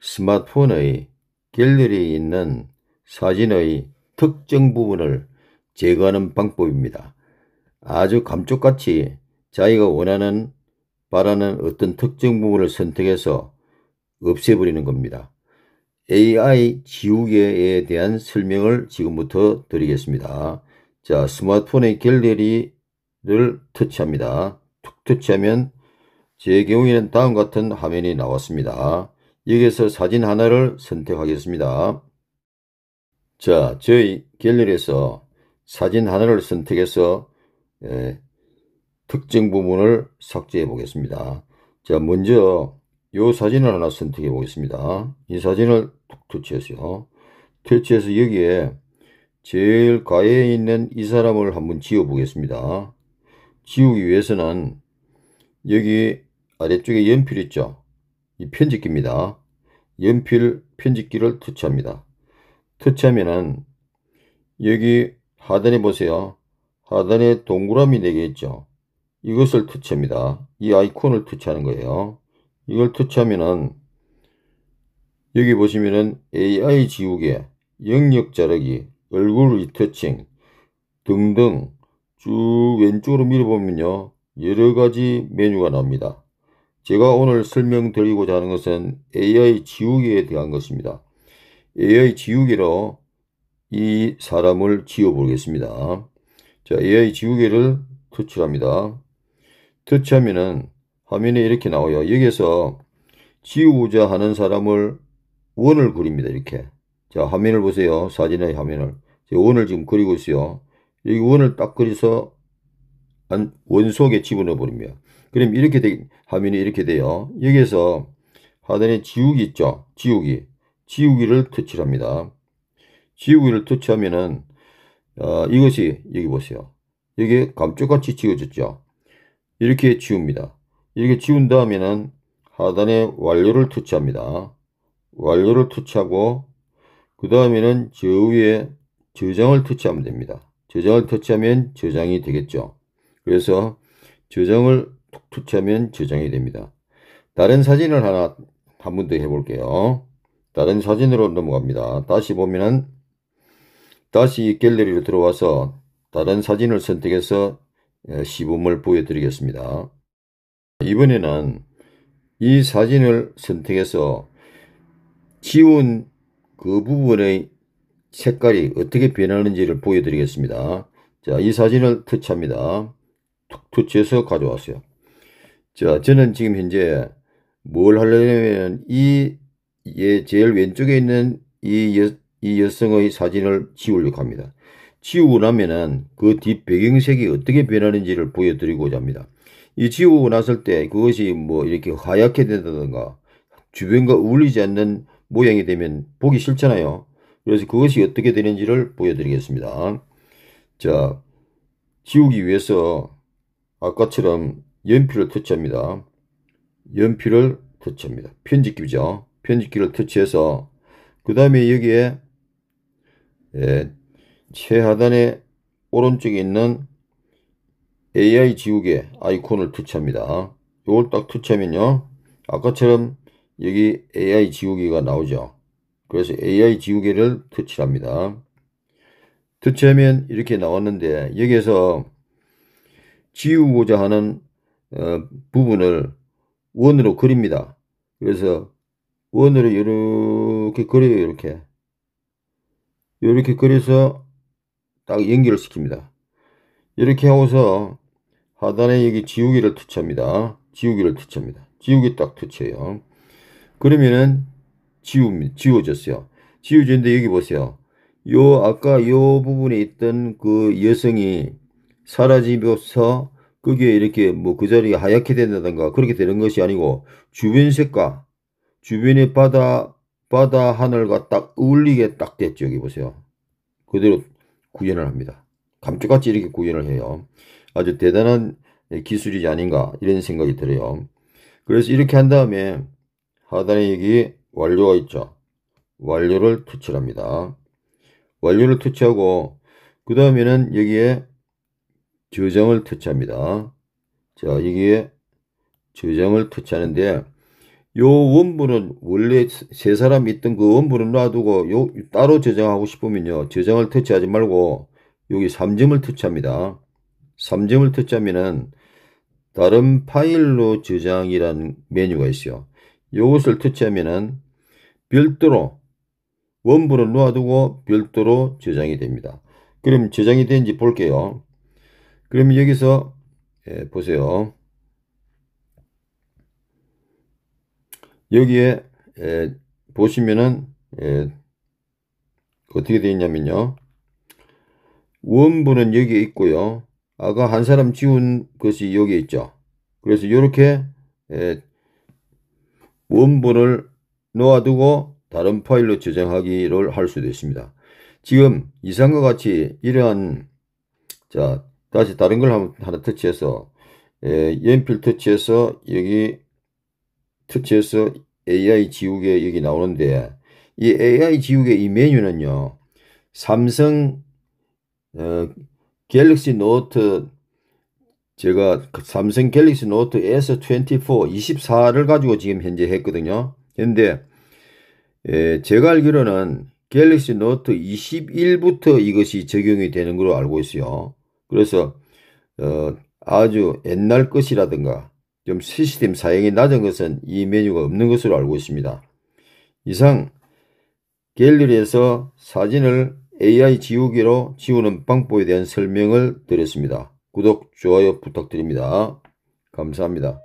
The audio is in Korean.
스마트폰의 갤러리에 있는 사진의 특정 부분을 제거하는 방법입니다. 아주 감쪽같이 자기가 원하는 바라는 어떤 특정 부분을 선택해서 없애버리는 겁니다. AI 지우개에 대한 설명을 지금부터 드리겠습니다. 자, 스마트폰의 갤러리를 터치합니다. 툭 터치하면 제 경우에는 다음 같은 화면이 나왔습니다. 여기서 사진 하나를 선택하겠습니다. 자, 저희 갤러리에서 사진 하나를 선택해서 예, 특정 부분을 삭제해 보겠습니다. 자, 먼저 이 사진을 하나 선택해 보겠습니다. 이 사진을 툭 터치해서요. 터치해서 여기에 제일 가에 있는 이 사람을 한번 지워 보겠습니다. 지우기 위해서는 여기 아래쪽에 연필 있죠? 이 편집기입니다. 연필 편집기를 터치합니다. 터치하면은 여기 하단에 보세요. 하단에 동그라미 4개 있죠. 이것을 터치합니다. 이 아이콘을 터치하는 거예요. 이걸 터치하면은 여기 보시면은 AI 지우개, 영역 자르기, 얼굴 리터칭 등등 쭉 왼쪽으로 밀어보면요. 여러가지 메뉴가 나옵니다. 제가 오늘 설명드리고자 하는 것은 AI 지우개에 대한 것입니다. AI 지우개로 이 사람을 지워보겠습니다. 자, AI 지우개를 터치합니다. 터치하면은 화면에 이렇게 나와요. 여기에서 지우고자 하는 사람을 원을 그립니다. 이렇게. 자, 화면을 보세요. 사진의 화면을. 원을 지금 그리고 있어요. 여기 원을 딱 그려서 원 속에 집어넣어 버립니다. 그럼 이렇게 되, 화면이 이렇게 돼요. 여기에서 하단에 지우기 있죠. 지우기. 지우기를 터치합니다. 를 지우기를 터치하면은 어, 이것이 여기 보세요. 여기 감쪽같이 지워졌죠. 이렇게 지웁니다. 이렇게 지운 다음에는 하단에 완료를 터치합니다. 완료를 터치하고 그 다음에는 저 위에 저장을 터치하면 됩니다. 저장을 터치하면 저장이 되겠죠. 그래서 저장을 투치하면 저장이 됩니다. 다른 사진을 하나 한 번 더 해볼게요. 다른 사진으로 넘어갑니다. 다시 보면은 다시 갤러리로 들어와서 다른 사진을 선택해서 예, 시범을 보여드리겠습니다. 이번에는 이 사진을 선택해서 지운 그 부분의 색깔이 어떻게 변하는지를 보여드리겠습니다. 자, 이 사진을 터치합니다. 툭 터치해서 가져왔어요. 자, 저는 지금 현재 뭘 하려면 이 예, 제일 왼쪽에 있는 이, 여, 이 여성의 사진을 지우려고 합니다. 지우고 나면은 그 뒷배경색이 어떻게 변하는지를 보여드리고자 합니다. 이 지우고 났을 때 그것이 뭐 이렇게 하얗게 된다든가 주변과 어울리지 않는 모양이 되면 보기 싫잖아요. 그래서 그것이 어떻게 되는지를 보여드리겠습니다. 자, 지우기 위해서 아까처럼 연필을 터치합니다. 연필을 터치합니다. 편집기죠. 편집기를 터치해서 그 다음에 여기에 예, 최하단에 오른쪽에 있는 AI 지우개 아이콘을 터치합니다. 이걸 딱 터치하면요. 아까처럼 여기 AI 지우개가 나오죠. 그래서 AI 지우개를 터치합니다. 터치하면 이렇게 나왔는데 여기에서 지우고자 하는 어, 부분을 원으로 그립니다. 그래서 원으로 이렇게 그려요. 이렇게 이렇게 그려서 딱 연결을 시킵니다. 이렇게 하고서 하단에 여기 지우개를 투치합니다 지우개를 투치합니다 지우개 딱투치해요 그러면은 지우, 지워졌어요. 지워졌는데 여기 보세요. 요 아까 요 부분에 있던 그 여성이 사라지면서 그게 이렇게 뭐 그자리가 하얗게 된다든가 그렇게 되는 것이 아니고 주변 색과 주변의 바다 바다 하늘과 딱 어울리게 딱 됐죠 여기 보세요 그대로 구현을 합니다 감쪽같이 이렇게 구현을 해요 아주 대단한 기술이지 아닌가 이런 생각이 들어요 그래서 이렇게 한 다음에 하단에 여기 완료가 있죠 완료를 터치합니다 완료를 터치하고 그 다음에는 여기에 저정을 터치합니다. 자, 여기에 저장을 터치하는데 요 원본은 원래 세 사람 있던 그 원본은 놔두고 요 따로 저장하고 싶으면요. 저장을 터치하지 말고 여기 3점을 터치합니다. 3점을 터치하면은 다른 파일로 저장이라는 메뉴가 있어요. 요것을 터치하면은 별도로 원본은 놔두고 별도로 저장이 됩니다. 그럼 저장이 되는지 볼게요. 그럼 여기서 예, 보세요. 여기에 예, 보시면은 예, 어떻게 되어 있냐면요. 원본은 여기에 있고요. 아까 한 사람 지운 것이 여기 있죠. 그래서 이렇게 예, 원본을 놓아두고 다른 파일로 저장하기를 할 수도 있습니다. 지금 이상과 같이 이러한 자 다시 다른 걸 한번 하나 터치해서 예, 연필 터치해서 여기 터치해서 AI 지우개 여기 나오는데 이 AI 지우개 이 메뉴는요 삼성 어, 갤럭시 노트 제가 그 삼성 갤럭시 노트 S24 24를 가지고 지금 현재 했거든요 근데 예, 제가 알기로는 갤럭시 노트 21부터 이것이 적용이 되는 걸로 알고 있어요 그래서 어, 아주 옛날 것이라든가 좀 시스템 사용이 낮은 것은 이 메뉴가 없는 것으로 알고 있습니다. 이상 갤러리에서 사진을 AI 지우개로 지우는 방법에 대한 설명을 드렸습니다. 구독, 좋아요 부탁드립니다. 감사합니다.